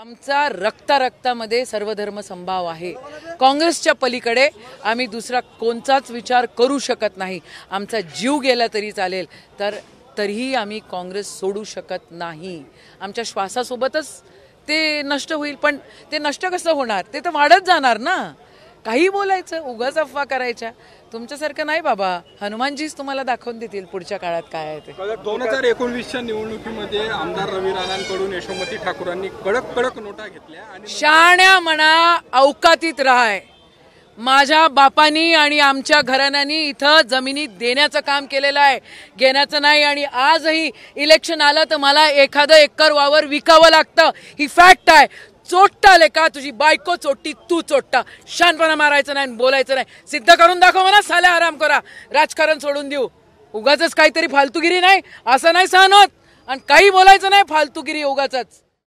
आमचा रक्ता रक्तामध्ये सर्वधर्म संभाव आहे काँग्रेसच्या पलीकडे आम्ही दुसरा कोणताच विचार करू शकत नाही आमचा जीव गेला तरी चालेल तर तरीही आम्ही काँग्रेस सोडू शकत नाही आमच्या श्वासासोबतच ते नष्ट होईल पण ते नष्ट कसं होणार ते तर वाढत जाणार ना काही बोलायचं उगाच अफवा करायच्या तुमच्यासारखं नाही बाबा हनुमानजीच तुम्हाला दाखवून देतील पुढच्या काळात काय आहे ते दोन हजार एकोणवीसच्या निवडणुकीमध्ये आमदार रवी राणांकडून यशोमती ठाकूरांनी कडक कडक नोटा घेतल्या आणि शाण्या म्हणा अवकातीत राहाय माझ्या बापानी आणि आमच्या घराण्यानी इथं जमिनीत देण्याचं काम केलेलं आहे घेण्याचं नाही आणि आजही इलेक्शन आलं तर मला एखादं एकर वावर विकावं लागतं ही फॅक्ट आहे ले का तुझी बायको चोट्टी तू चोट्टा शानपणा मारायचं नाही बोलायचं नाही सिद्ध करून दाखव म्हणा साल्या आराम करा राजकारण सोडून देऊ उगाच काहीतरी फालतुगिरी नाही असं नाही सहन होत आणि काही बोलायचं नाही फालतुगिरी उगाच